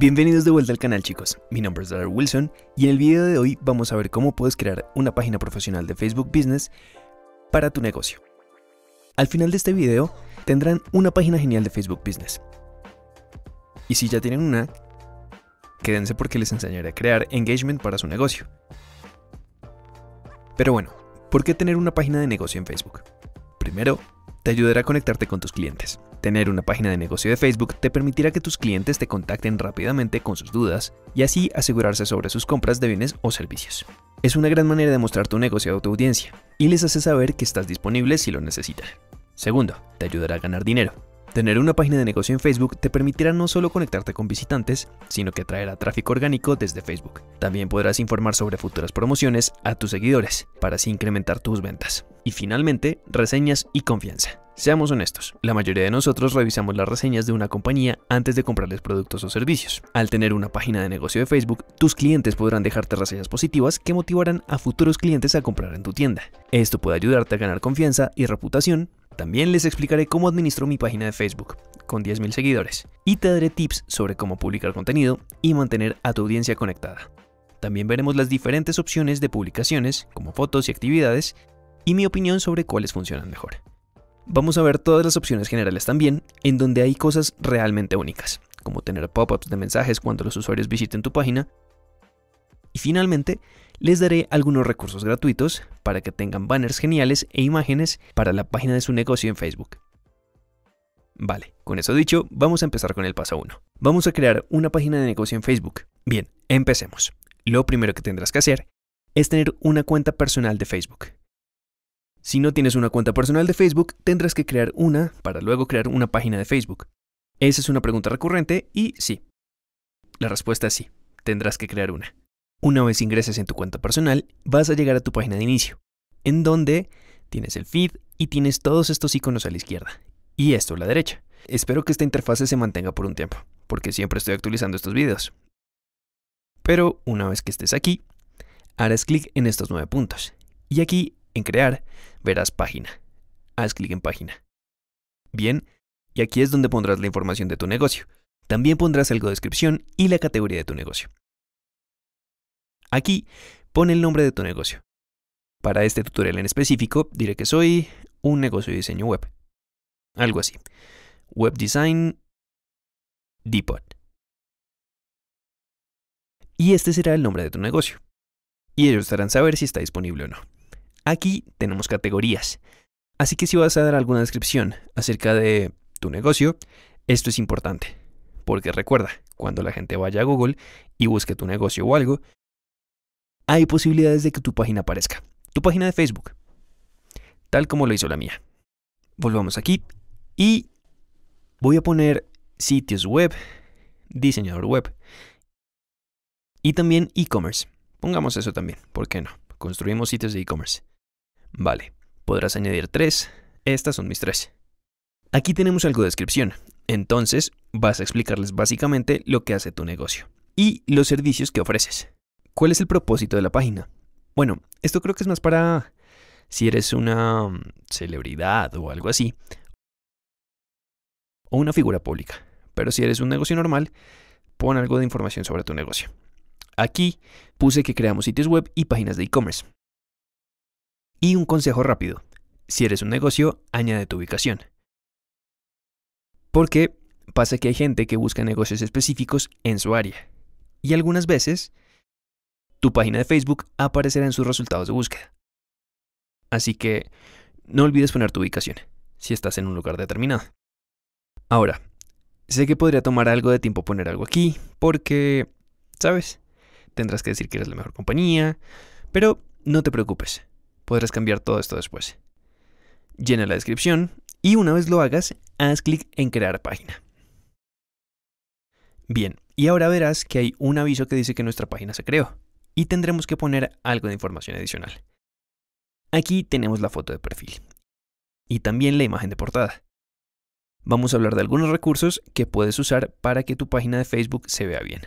Bienvenidos de vuelta al canal chicos, mi nombre es Darrell Wilson y en el video de hoy vamos a ver cómo puedes crear una página profesional de Facebook Business para tu negocio. Al final de este video tendrán una página genial de Facebook Business. Y si ya tienen una, quédense porque les enseñaré a crear engagement para su negocio. Pero bueno, ¿por qué tener una página de negocio en Facebook? Primero, te ayudará a conectarte con tus clientes. Tener una página de negocio de Facebook te permitirá que tus clientes te contacten rápidamente con sus dudas y así asegurarse sobre sus compras de bienes o servicios. Es una gran manera de mostrar tu negocio a tu audiencia y les hace saber que estás disponible si lo necesitan. Segundo, te ayudará a ganar dinero. Tener una página de negocio en Facebook te permitirá no solo conectarte con visitantes, sino que traerá tráfico orgánico desde Facebook. También podrás informar sobre futuras promociones a tus seguidores para así incrementar tus ventas. Y finalmente, reseñas y confianza. Seamos honestos, la mayoría de nosotros revisamos las reseñas de una compañía antes de comprarles productos o servicios. Al tener una página de negocio de Facebook, tus clientes podrán dejarte reseñas positivas que motivarán a futuros clientes a comprar en tu tienda. Esto puede ayudarte a ganar confianza y reputación. También les explicaré cómo administro mi página de Facebook, con 10.000 seguidores, y te daré tips sobre cómo publicar contenido y mantener a tu audiencia conectada. También veremos las diferentes opciones de publicaciones, como fotos y actividades, y mi opinión sobre cuáles funcionan mejor. Vamos a ver todas las opciones generales también, en donde hay cosas realmente únicas, como tener pop-ups de mensajes cuando los usuarios visiten tu página. Y finalmente, les daré algunos recursos gratuitos para que tengan banners geniales e imágenes para la página de su negocio en Facebook. Vale, con eso dicho, vamos a empezar con el paso 1. Vamos a crear una página de negocio en Facebook. Bien, empecemos. Lo primero que tendrás que hacer es tener una cuenta personal de Facebook. Si no tienes una cuenta personal de Facebook, tendrás que crear una para luego crear una página de Facebook. Esa es una pregunta recurrente y sí. La respuesta es sí, tendrás que crear una. Una vez ingreses en tu cuenta personal, vas a llegar a tu página de inicio, en donde tienes el feed y tienes todos estos iconos a la izquierda y esto a la derecha. Espero que esta interfase se mantenga por un tiempo, porque siempre estoy actualizando estos videos. Pero una vez que estés aquí, harás clic en estos nueve puntos. Y aquí en crear, verás página. Haz clic en página. Bien, y aquí es donde pondrás la información de tu negocio. También pondrás algo de descripción y la categoría de tu negocio. Aquí, pon el nombre de tu negocio. Para este tutorial en específico, diré que soy un negocio de diseño web. Algo así. Web Design Depot. Y este será el nombre de tu negocio. Y ellos estarán a saber si está disponible o no. Aquí tenemos categorías. Así que si vas a dar alguna descripción acerca de tu negocio, esto es importante. Porque recuerda, cuando la gente vaya a Google y busque tu negocio o algo, hay posibilidades de que tu página aparezca. Tu página de Facebook. Tal como lo hizo la mía. Volvamos aquí y voy a poner sitios web, diseñador web y también e-commerce. Pongamos eso también, ¿por qué no? Construimos sitios de e-commerce. Vale, podrás añadir tres. Estas son mis tres. Aquí tenemos algo de descripción. Entonces, vas a explicarles básicamente lo que hace tu negocio y los servicios que ofreces. ¿Cuál es el propósito de la página? Bueno, esto creo que es más para si eres una mm, celebridad o algo así, o una figura pública. Pero si eres un negocio normal, pon algo de información sobre tu negocio. Aquí puse que creamos sitios web y páginas de e-commerce. Y un consejo rápido. Si eres un negocio, añade tu ubicación. Porque pasa que hay gente que busca negocios específicos en su área. Y algunas veces, tu página de Facebook aparecerá en sus resultados de búsqueda. Así que no olvides poner tu ubicación, si estás en un lugar determinado. Ahora, sé que podría tomar algo de tiempo poner algo aquí, porque, ¿sabes? Tendrás que decir que eres la mejor compañía, pero no te preocupes. Podrás cambiar todo esto después. Llena la descripción y una vez lo hagas, haz clic en crear página. Bien, y ahora verás que hay un aviso que dice que nuestra página se creó y tendremos que poner algo de información adicional. Aquí tenemos la foto de perfil y también la imagen de portada. Vamos a hablar de algunos recursos que puedes usar para que tu página de Facebook se vea bien.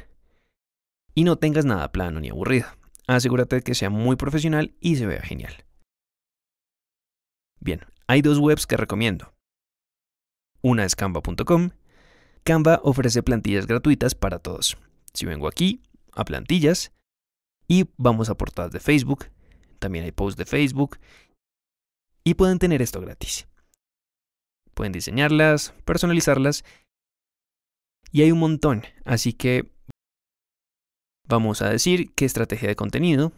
Y no tengas nada plano ni aburrido. Asegúrate de que sea muy profesional y se vea genial. Bien, hay dos webs que recomiendo. Una es canva.com. Canva ofrece plantillas gratuitas para todos. Si vengo aquí, a plantillas, y vamos a portadas de Facebook, también hay posts de Facebook, y pueden tener esto gratis. Pueden diseñarlas, personalizarlas, y hay un montón, así que vamos a decir qué estrategia de contenido,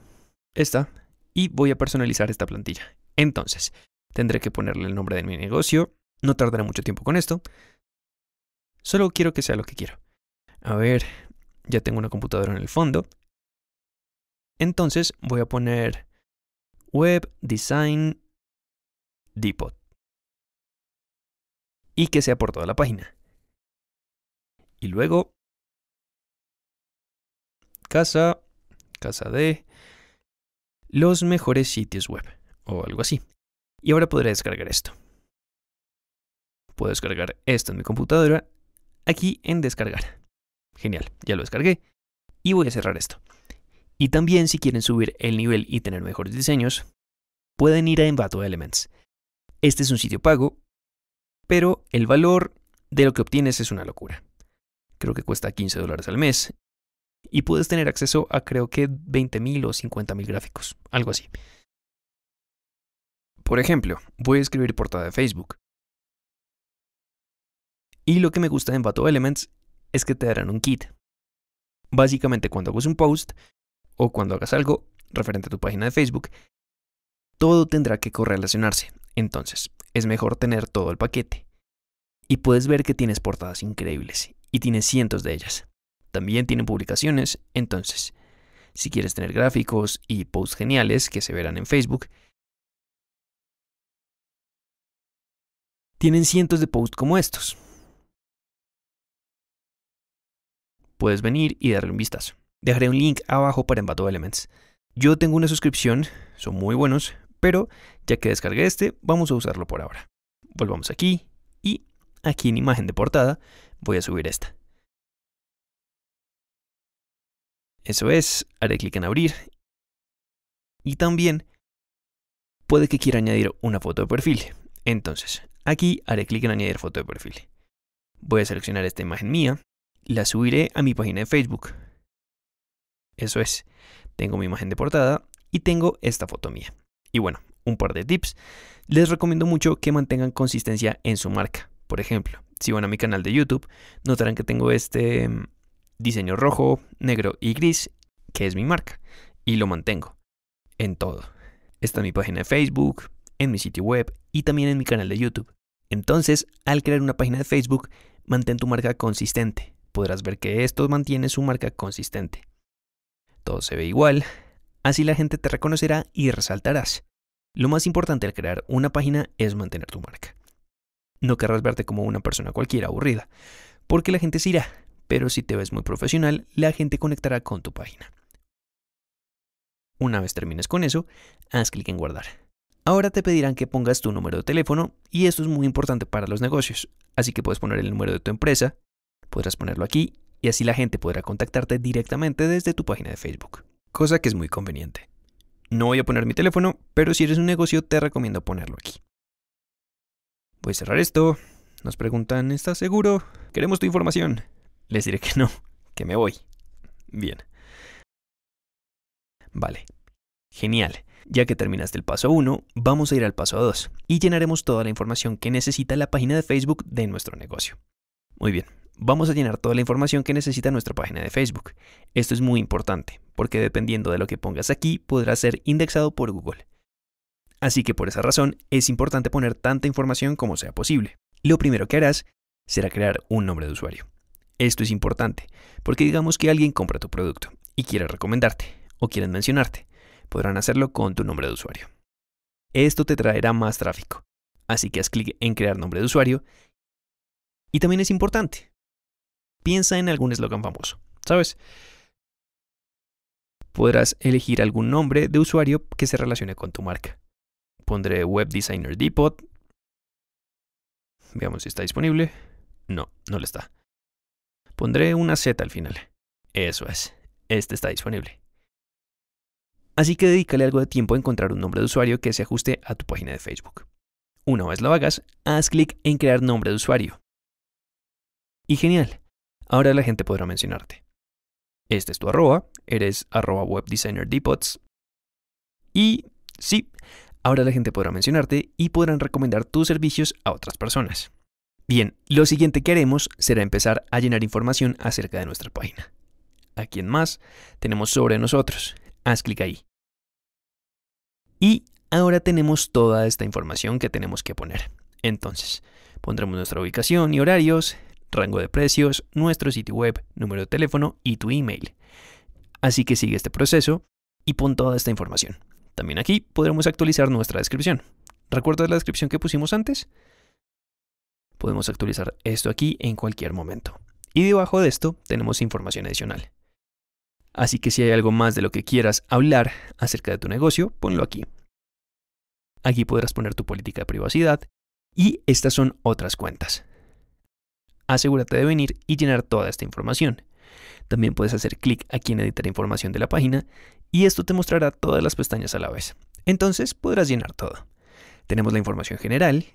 está. y voy a personalizar esta plantilla. Entonces, Tendré que ponerle el nombre de mi negocio. No tardaré mucho tiempo con esto. Solo quiero que sea lo que quiero. A ver, ya tengo una computadora en el fondo. Entonces voy a poner Web Design Depot. Y que sea por toda la página. Y luego casa, casa de los mejores sitios web o algo así. Y ahora podré descargar esto. Puedo descargar esto en mi computadora, aquí en descargar. Genial, ya lo descargué. Y voy a cerrar esto. Y también si quieren subir el nivel y tener mejores diseños, pueden ir a Envato Elements. Este es un sitio pago, pero el valor de lo que obtienes es una locura. Creo que cuesta 15 dólares al mes y puedes tener acceso a creo que 20.000 o 50.000 gráficos, algo así. Por ejemplo, voy a escribir portada de Facebook. Y lo que me gusta en Bato Elements es que te darán un kit. Básicamente cuando hagas un post o cuando hagas algo referente a tu página de Facebook, todo tendrá que correlacionarse. Entonces, es mejor tener todo el paquete. Y puedes ver que tienes portadas increíbles y tienes cientos de ellas. También tienen publicaciones, entonces, si quieres tener gráficos y posts geniales que se verán en Facebook, tienen cientos de posts como estos. Puedes venir y darle un vistazo. Dejaré un link abajo para Envato Elements. Yo tengo una suscripción, son muy buenos, pero ya que descargué este, vamos a usarlo por ahora. Volvamos aquí y aquí en imagen de portada voy a subir esta. Eso es, haré clic en abrir. Y también puede que quiera añadir una foto de perfil. Entonces, aquí haré clic en añadir foto de perfil. Voy a seleccionar esta imagen mía, la subiré a mi página de Facebook. Eso es, tengo mi imagen de portada y tengo esta foto mía. Y bueno, un par de tips. Les recomiendo mucho que mantengan consistencia en su marca. Por ejemplo, si van a mi canal de YouTube, notarán que tengo este mm, diseño rojo, negro y gris, que es mi marca, y lo mantengo en todo. Está en mi página de Facebook, en mi sitio web, y también en mi canal de YouTube. Entonces, al crear una página de Facebook, mantén tu marca consistente. Podrás ver que esto mantiene su marca consistente. Todo se ve igual, así la gente te reconocerá y resaltarás. Lo más importante al crear una página es mantener tu marca. No querrás verte como una persona cualquiera aburrida, porque la gente se irá, pero si te ves muy profesional, la gente conectará con tu página. Una vez termines con eso, haz clic en guardar. Ahora te pedirán que pongas tu número de teléfono y esto es muy importante para los negocios, así que puedes poner el número de tu empresa, podrás ponerlo aquí y así la gente podrá contactarte directamente desde tu página de Facebook, cosa que es muy conveniente. No voy a poner mi teléfono, pero si eres un negocio te recomiendo ponerlo aquí. Voy a cerrar esto. Nos preguntan, ¿estás seguro? Queremos tu información. Les diré que no, que me voy. Bien. Vale. Genial. Ya que terminaste el paso 1, vamos a ir al paso 2 y llenaremos toda la información que necesita la página de Facebook de nuestro negocio. Muy bien, vamos a llenar toda la información que necesita nuestra página de Facebook. Esto es muy importante, porque dependiendo de lo que pongas aquí, podrá ser indexado por Google. Así que por esa razón, es importante poner tanta información como sea posible. Lo primero que harás será crear un nombre de usuario. Esto es importante, porque digamos que alguien compra tu producto y quiere recomendarte o quiere mencionarte podrán hacerlo con tu nombre de usuario. Esto te traerá más tráfico, así que haz clic en crear nombre de usuario. Y también es importante, piensa en algún eslogan famoso, ¿sabes? Podrás elegir algún nombre de usuario que se relacione con tu marca. Pondré Web Designer Depot. Veamos si está disponible. No, no lo está. Pondré una Z al final. Eso es, este está disponible. Así que dedícale algo de tiempo a encontrar un nombre de usuario que se ajuste a tu página de Facebook. Una vez lo hagas, haz clic en crear nombre de usuario. Y genial, ahora la gente podrá mencionarte. Este es tu arroba, eres arroba webdesignerdepots. Y sí, ahora la gente podrá mencionarte y podrán recomendar tus servicios a otras personas. Bien, lo siguiente que haremos será empezar a llenar información acerca de nuestra página. Aquí en más tenemos sobre nosotros. Haz clic ahí. Y ahora tenemos toda esta información que tenemos que poner. Entonces, pondremos nuestra ubicación y horarios, rango de precios, nuestro sitio web, número de teléfono y tu email. Así que sigue este proceso y pon toda esta información. También aquí podremos actualizar nuestra descripción. ¿Recuerdas la descripción que pusimos antes? Podemos actualizar esto aquí en cualquier momento. Y debajo de esto tenemos información adicional. Así que si hay algo más de lo que quieras hablar acerca de tu negocio, ponlo aquí. Aquí podrás poner tu política de privacidad y estas son otras cuentas. Asegúrate de venir y llenar toda esta información. También puedes hacer clic aquí en editar información de la página y esto te mostrará todas las pestañas a la vez. Entonces podrás llenar todo. Tenemos la información general.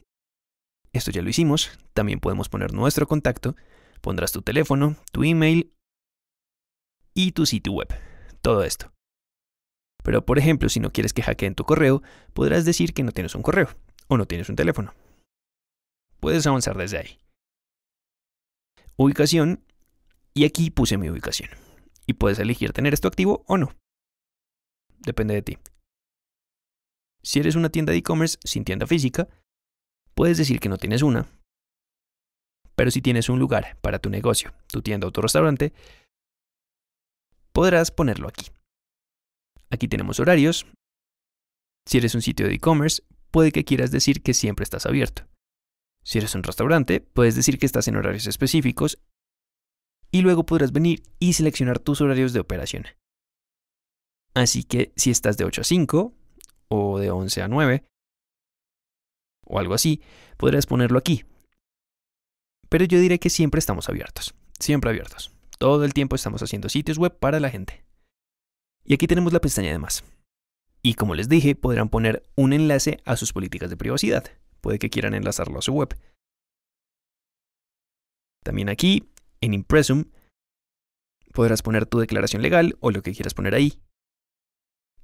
Esto ya lo hicimos. También podemos poner nuestro contacto. Pondrás tu teléfono, tu email y tu sitio web. Todo esto. Pero por ejemplo, si no quieres que hackeen tu correo, podrás decir que no tienes un correo o no tienes un teléfono. Puedes avanzar desde ahí. Ubicación. Y aquí puse mi ubicación. Y puedes elegir tener esto activo o no. Depende de ti. Si eres una tienda de e-commerce sin tienda física, puedes decir que no tienes una. Pero si tienes un lugar para tu negocio, tu tienda o tu restaurante, podrás ponerlo aquí. Aquí tenemos horarios. Si eres un sitio de e-commerce, puede que quieras decir que siempre estás abierto. Si eres un restaurante, puedes decir que estás en horarios específicos y luego podrás venir y seleccionar tus horarios de operación. Así que si estás de 8 a 5 o de 11 a 9 o algo así, podrás ponerlo aquí. Pero yo diré que siempre estamos abiertos, siempre abiertos. Todo el tiempo estamos haciendo sitios web para la gente. Y aquí tenemos la pestaña de más. Y como les dije, podrán poner un enlace a sus políticas de privacidad. Puede que quieran enlazarlo a su web. También aquí, en Impressum, podrás poner tu declaración legal o lo que quieras poner ahí.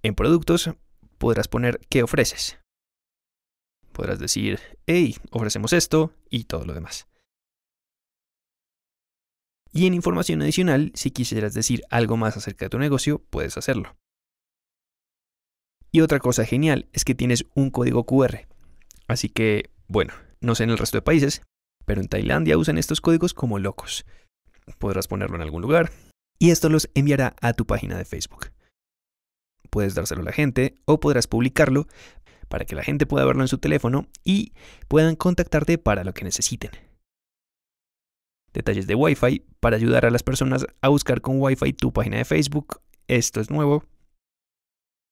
En productos, podrás poner qué ofreces. Podrás decir, hey, ofrecemos esto y todo lo demás. Y en información adicional, si quisieras decir algo más acerca de tu negocio, puedes hacerlo. Y otra cosa genial es que tienes un código QR. Así que, bueno, no sé en el resto de países, pero en Tailandia usan estos códigos como locos. Podrás ponerlo en algún lugar y esto los enviará a tu página de Facebook. Puedes dárselo a la gente o podrás publicarlo para que la gente pueda verlo en su teléfono y puedan contactarte para lo que necesiten detalles de Wi-Fi para ayudar a las personas a buscar con Wi-Fi tu página de Facebook. Esto es nuevo.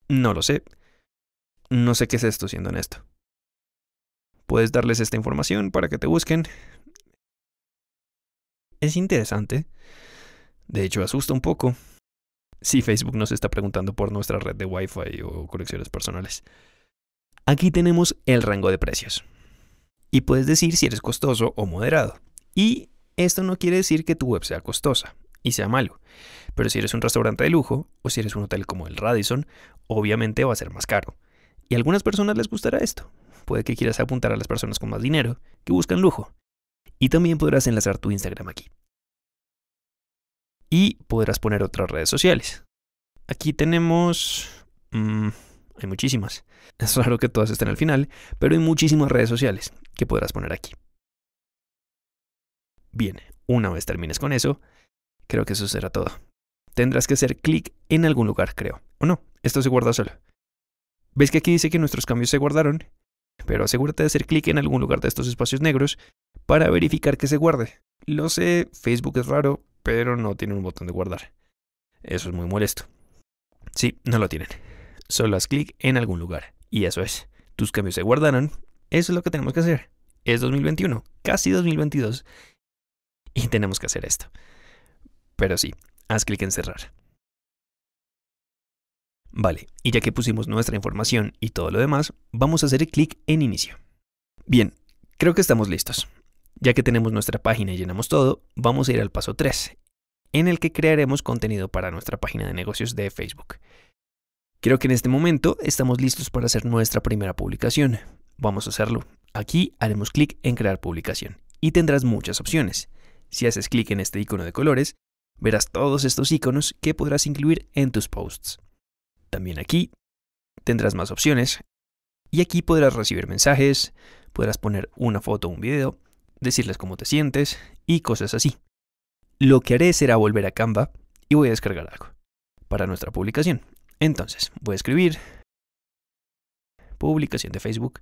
No lo sé. No sé qué es esto, siendo honesto. Puedes darles esta información para que te busquen. Es interesante. De hecho, asusta un poco. Si Facebook nos está preguntando por nuestra red de Wi-Fi o conexiones personales. Aquí tenemos el rango de precios. Y puedes decir si eres costoso o moderado. Y esto no quiere decir que tu web sea costosa y sea malo, pero si eres un restaurante de lujo o si eres un hotel como el Radisson, obviamente va a ser más caro. Y a algunas personas les gustará esto. Puede que quieras apuntar a las personas con más dinero que buscan lujo. Y también podrás enlazar tu Instagram aquí. Y podrás poner otras redes sociales. Aquí tenemos... Mm, hay muchísimas. Es raro que todas estén al final, pero hay muchísimas redes sociales que podrás poner aquí. Bien, una vez termines con eso, creo que eso será todo. Tendrás que hacer clic en algún lugar, creo. ¿O no? Esto se guarda solo. ¿Ves que aquí dice que nuestros cambios se guardaron? Pero asegúrate de hacer clic en algún lugar de estos espacios negros para verificar que se guarde. Lo sé, Facebook es raro, pero no tiene un botón de guardar. Eso es muy molesto. Sí, no lo tienen. Solo haz clic en algún lugar. Y eso es. Tus cambios se guardaron. Eso es lo que tenemos que hacer. Es 2021, casi 2022 y tenemos que hacer esto. Pero sí, haz clic en cerrar. Vale, y ya que pusimos nuestra información y todo lo demás, vamos a hacer clic en inicio. Bien, creo que estamos listos. Ya que tenemos nuestra página y llenamos todo, vamos a ir al paso 3, en el que crearemos contenido para nuestra página de negocios de Facebook. Creo que en este momento estamos listos para hacer nuestra primera publicación. Vamos a hacerlo. Aquí haremos clic en crear publicación y tendrás muchas opciones. Si haces clic en este icono de colores, verás todos estos iconos que podrás incluir en tus posts. También aquí tendrás más opciones y aquí podrás recibir mensajes, podrás poner una foto o un video, decirles cómo te sientes y cosas así. Lo que haré será volver a Canva y voy a descargar algo para nuestra publicación. Entonces, voy a escribir publicación de Facebook.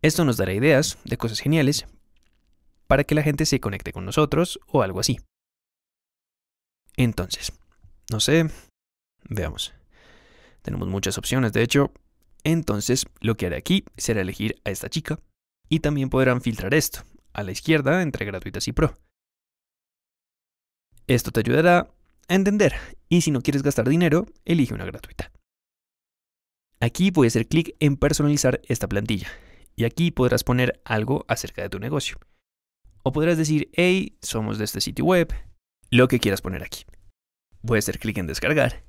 Esto nos dará ideas de cosas geniales para que la gente se conecte con nosotros o algo así. Entonces, no sé, veamos. Tenemos muchas opciones, de hecho. Entonces, lo que haré aquí será elegir a esta chica y también podrán filtrar esto, a la izquierda entre gratuitas y pro. Esto te ayudará a entender y si no quieres gastar dinero, elige una gratuita. Aquí voy a hacer clic en personalizar esta plantilla y aquí podrás poner algo acerca de tu negocio. O podrás decir, hey, somos de este sitio web, lo que quieras poner aquí. voy a hacer clic en descargar,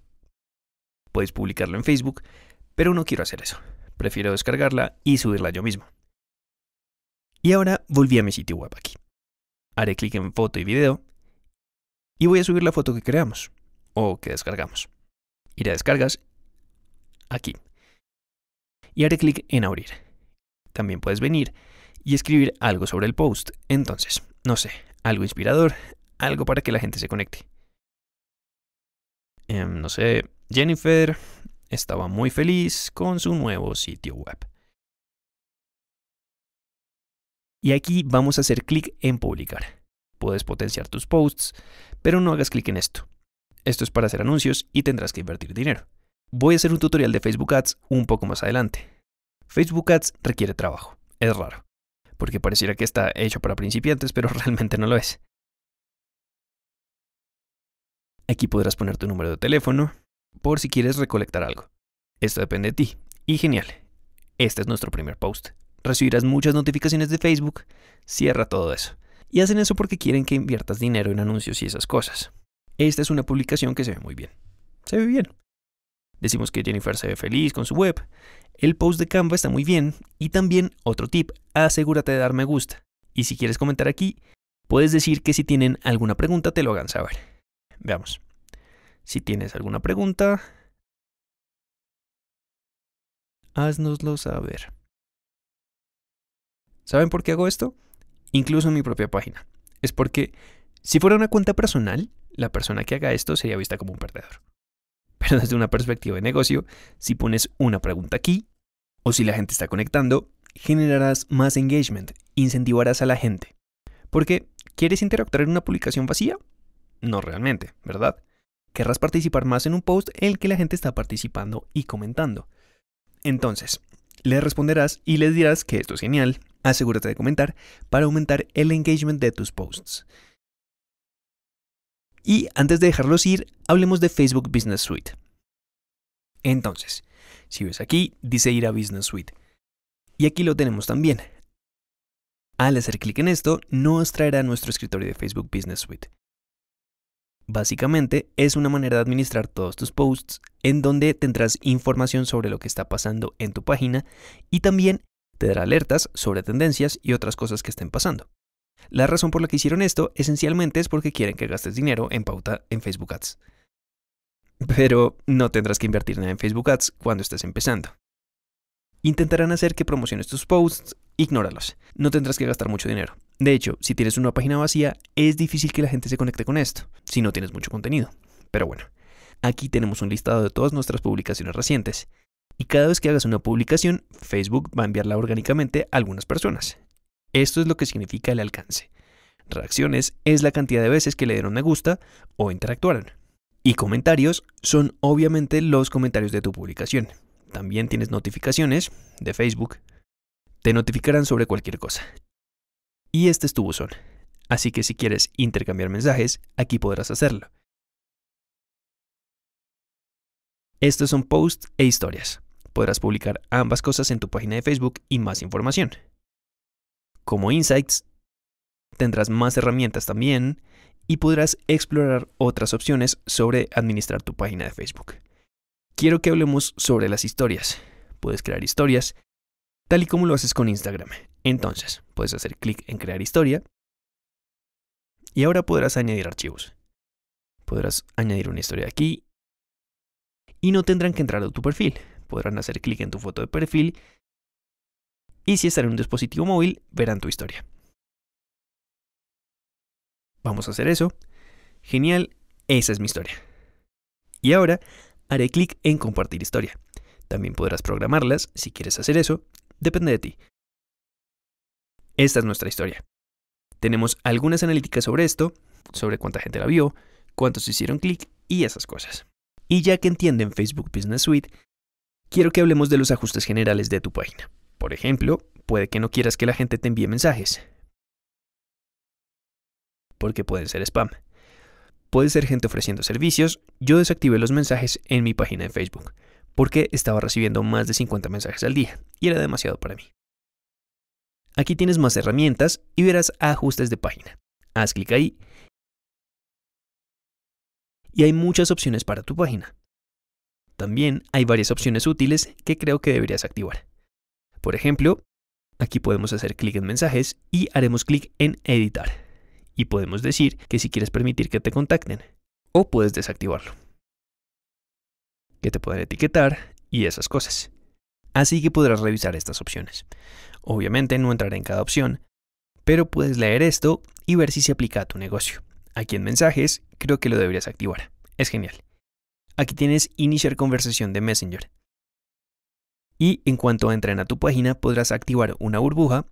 puedes publicarlo en Facebook, pero no quiero hacer eso. Prefiero descargarla y subirla yo mismo. Y ahora volví a mi sitio web aquí. Haré clic en foto y video y voy a subir la foto que creamos o que descargamos. Iré a descargas aquí y haré clic en abrir. También puedes venir y escribir algo sobre el post. Entonces, no sé, algo inspirador, algo para que la gente se conecte. Em, no sé, Jennifer estaba muy feliz con su nuevo sitio web. Y aquí vamos a hacer clic en publicar. Puedes potenciar tus posts, pero no hagas clic en esto. Esto es para hacer anuncios y tendrás que invertir dinero. Voy a hacer un tutorial de Facebook Ads un poco más adelante. Facebook Ads requiere trabajo, es raro porque pareciera que está hecho para principiantes, pero realmente no lo es. Aquí podrás poner tu número de teléfono por si quieres recolectar algo. Esto depende de ti. Y genial, este es nuestro primer post. Recibirás muchas notificaciones de Facebook, cierra todo eso. Y hacen eso porque quieren que inviertas dinero en anuncios y esas cosas. Esta es una publicación que se ve muy bien. Se ve bien. Decimos que Jennifer se ve feliz con su web. El post de Canva está muy bien. Y también otro tip, asegúrate de dar me gusta. Y si quieres comentar aquí, puedes decir que si tienen alguna pregunta te lo hagan saber. Veamos. Si tienes alguna pregunta, haznoslo saber. ¿Saben por qué hago esto? Incluso en mi propia página. Es porque si fuera una cuenta personal, la persona que haga esto sería vista como un perdedor pero desde una perspectiva de negocio, si pones una pregunta aquí o si la gente está conectando, generarás más engagement, incentivarás a la gente. Porque, ¿quieres interactuar en una publicación vacía? No realmente, ¿verdad? Querrás participar más en un post en el que la gente está participando y comentando. Entonces, les responderás y les dirás que esto es genial, asegúrate de comentar para aumentar el engagement de tus posts. Y antes de dejarlos ir, hablemos de Facebook Business Suite. Entonces, si ves aquí, dice ir a Business Suite. Y aquí lo tenemos también. Al hacer clic en esto, nos traerá nuestro escritorio de Facebook Business Suite. Básicamente, es una manera de administrar todos tus posts en donde tendrás información sobre lo que está pasando en tu página y también te dará alertas sobre tendencias y otras cosas que estén pasando. La razón por la que hicieron esto esencialmente es porque quieren que gastes dinero en pauta en Facebook Ads. Pero no tendrás que invertir nada en Facebook Ads cuando estés empezando. Intentarán hacer que promociones tus posts, ignóralos. No tendrás que gastar mucho dinero. De hecho, si tienes una página vacía, es difícil que la gente se conecte con esto, si no tienes mucho contenido. Pero bueno, aquí tenemos un listado de todas nuestras publicaciones recientes. Y cada vez que hagas una publicación, Facebook va a enviarla orgánicamente a algunas personas. Esto es lo que significa el alcance. Reacciones es la cantidad de veces que le dieron me gusta o interactuaron. Y comentarios son obviamente los comentarios de tu publicación. También tienes notificaciones de Facebook. Te notificarán sobre cualquier cosa. Y este es tu buzón. Así que si quieres intercambiar mensajes, aquí podrás hacerlo. Estos son posts e historias. Podrás publicar ambas cosas en tu página de Facebook y más información como Insights, tendrás más herramientas también y podrás explorar otras opciones sobre administrar tu página de Facebook. Quiero que hablemos sobre las historias. Puedes crear historias tal y como lo haces con Instagram. Entonces, puedes hacer clic en crear historia y ahora podrás añadir archivos. Podrás añadir una historia aquí y no tendrán que entrar a tu perfil. Podrán hacer clic en tu foto de perfil y si están en un dispositivo móvil, verán tu historia. Vamos a hacer eso. Genial, esa es mi historia. Y ahora haré clic en compartir historia. También podrás programarlas si quieres hacer eso, depende de ti. Esta es nuestra historia. Tenemos algunas analíticas sobre esto, sobre cuánta gente la vio, cuántos hicieron clic y esas cosas. Y ya que entienden Facebook Business Suite, quiero que hablemos de los ajustes generales de tu página. Por ejemplo, puede que no quieras que la gente te envíe mensajes, porque pueden ser spam. Puede ser gente ofreciendo servicios. Yo desactivé los mensajes en mi página de Facebook, porque estaba recibiendo más de 50 mensajes al día, y era demasiado para mí. Aquí tienes más herramientas y verás ajustes de página. Haz clic ahí. Y hay muchas opciones para tu página. También hay varias opciones útiles que creo que deberías activar. Por ejemplo, aquí podemos hacer clic en mensajes y haremos clic en editar. Y podemos decir que si quieres permitir que te contacten o puedes desactivarlo. Que te puedan etiquetar y esas cosas. Así que podrás revisar estas opciones. Obviamente no entraré en cada opción, pero puedes leer esto y ver si se aplica a tu negocio. Aquí en mensajes creo que lo deberías activar. Es genial. Aquí tienes iniciar conversación de Messenger y en cuanto entren a tu página podrás activar una burbuja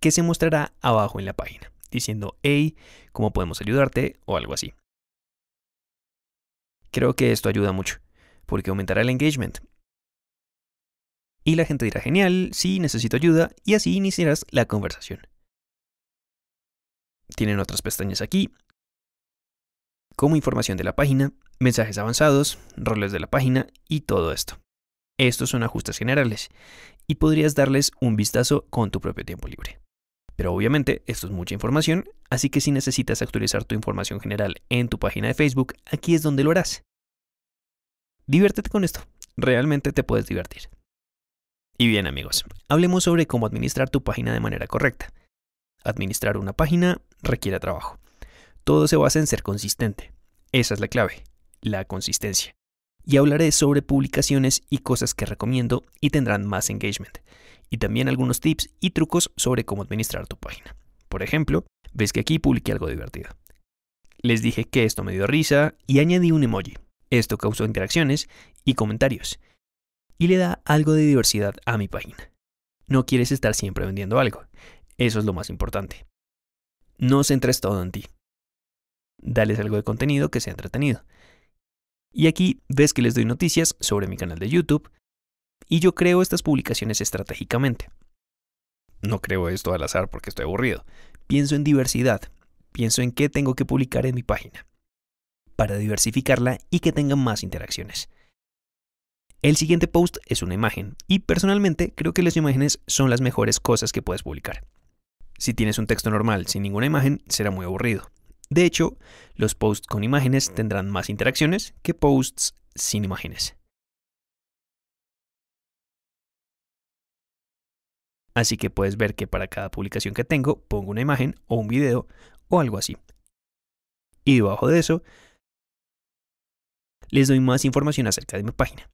que se mostrará abajo en la página, diciendo, hey, ¿cómo podemos ayudarte? o algo así. Creo que esto ayuda mucho, porque aumentará el engagement. Y la gente dirá, genial, sí, necesito ayuda, y así iniciarás la conversación. Tienen otras pestañas aquí, como información de la página, mensajes avanzados, roles de la página y todo esto. Estos son ajustes generales y podrías darles un vistazo con tu propio tiempo libre. Pero obviamente esto es mucha información, así que si necesitas actualizar tu información general en tu página de Facebook, aquí es donde lo harás. Diviértete con esto, realmente te puedes divertir. Y bien amigos, hablemos sobre cómo administrar tu página de manera correcta. Administrar una página requiere trabajo. Todo se basa en ser consistente. Esa es la clave, la consistencia y hablaré sobre publicaciones y cosas que recomiendo y tendrán más engagement. Y también algunos tips y trucos sobre cómo administrar tu página. Por ejemplo, ves que aquí publiqué algo divertido. Les dije que esto me dio risa y añadí un emoji. Esto causó interacciones y comentarios. Y le da algo de diversidad a mi página. No quieres estar siempre vendiendo algo. Eso es lo más importante. No centres todo en ti. Dales algo de contenido que sea entretenido. Y aquí ves que les doy noticias sobre mi canal de YouTube y yo creo estas publicaciones estratégicamente. No creo esto al azar porque estoy aburrido. Pienso en diversidad, pienso en qué tengo que publicar en mi página para diversificarla y que tenga más interacciones. El siguiente post es una imagen y personalmente creo que las imágenes son las mejores cosas que puedes publicar. Si tienes un texto normal sin ninguna imagen, será muy aburrido. De hecho, los posts con imágenes tendrán más interacciones que posts sin imágenes. Así que puedes ver que para cada publicación que tengo pongo una imagen o un video o algo así. Y debajo de eso les doy más información acerca de mi página.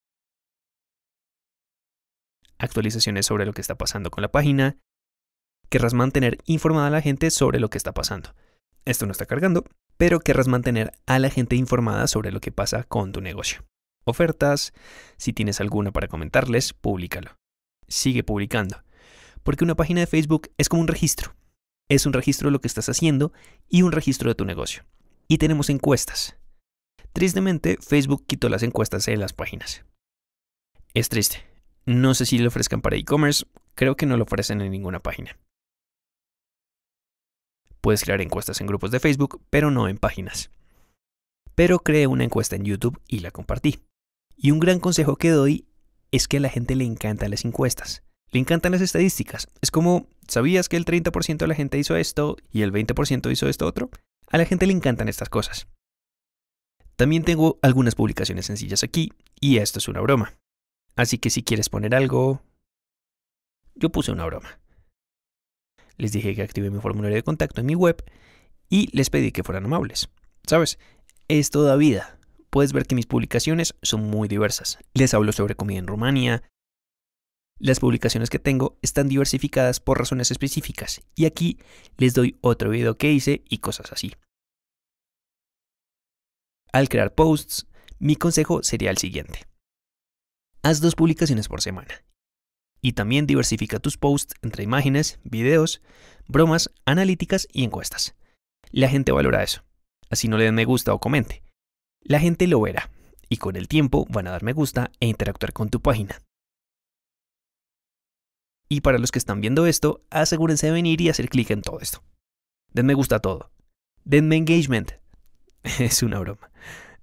Actualizaciones sobre lo que está pasando con la página. Querrás mantener informada a la gente sobre lo que está pasando esto no está cargando, pero querrás mantener a la gente informada sobre lo que pasa con tu negocio. Ofertas, si tienes alguna para comentarles, públicalo. Sigue publicando, porque una página de Facebook es como un registro. Es un registro de lo que estás haciendo y un registro de tu negocio. Y tenemos encuestas. Tristemente, Facebook quitó las encuestas de las páginas. Es triste. No sé si lo ofrezcan para e-commerce, creo que no lo ofrecen en ninguna página. Puedes crear encuestas en grupos de Facebook, pero no en páginas. Pero creé una encuesta en YouTube y la compartí. Y un gran consejo que doy es que a la gente le encantan las encuestas. Le encantan las estadísticas. Es como, ¿sabías que el 30% de la gente hizo esto y el 20% hizo esto otro? A la gente le encantan estas cosas. También tengo algunas publicaciones sencillas aquí, y esto es una broma. Así que si quieres poner algo... Yo puse una broma les dije que activé mi formulario de contacto en mi web y les pedí que fueran amables. ¿Sabes? Es toda vida. Puedes ver que mis publicaciones son muy diversas. Les hablo sobre comida en Rumania. Las publicaciones que tengo están diversificadas por razones específicas y aquí les doy otro video que hice y cosas así. Al crear posts, mi consejo sería el siguiente. Haz dos publicaciones por semana y también diversifica tus posts entre imágenes, videos, bromas, analíticas y encuestas. La gente valora eso. Así no le den me gusta o comente. La gente lo verá y con el tiempo van a dar me gusta e interactuar con tu página. Y para los que están viendo esto, asegúrense de venir y hacer clic en todo esto. Den me gusta a todo. Denme engagement. Es una broma.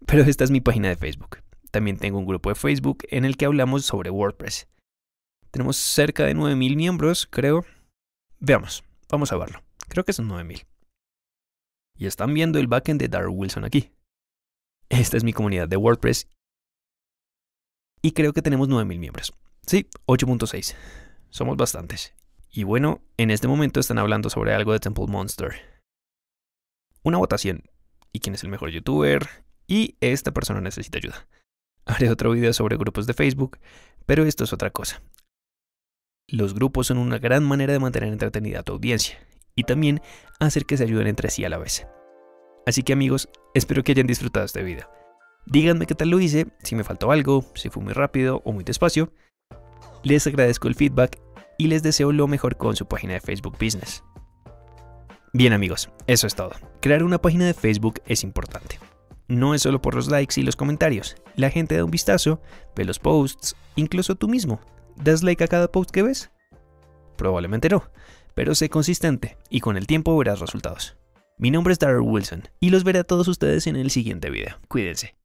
Pero esta es mi página de Facebook. También tengo un grupo de Facebook en el que hablamos sobre WordPress. Tenemos cerca de 9.000 miembros, creo. Veamos, vamos a verlo. Creo que son 9.000. Y están viendo el backend de Dar Wilson aquí. Esta es mi comunidad de WordPress. Y creo que tenemos 9.000 miembros. Sí, 8.6. Somos bastantes. Y bueno, en este momento están hablando sobre algo de Temple Monster. Una votación. ¿Y quién es el mejor youtuber? Y esta persona necesita ayuda. Haré otro video sobre grupos de Facebook, pero esto es otra cosa. Los grupos son una gran manera de mantener entretenida a tu audiencia y también hacer que se ayuden entre sí a la vez. Así que amigos, espero que hayan disfrutado este video. Díganme qué tal lo hice, si me faltó algo, si fue muy rápido o muy despacio. Les agradezco el feedback y les deseo lo mejor con su página de Facebook Business. Bien amigos, eso es todo. Crear una página de Facebook es importante. No es solo por los likes y los comentarios. La gente da un vistazo, ve los posts, incluso tú mismo, ¿Das like a cada post que ves? Probablemente no, pero sé consistente y con el tiempo verás resultados. Mi nombre es Darrell Wilson y los veré a todos ustedes en el siguiente video. Cuídense.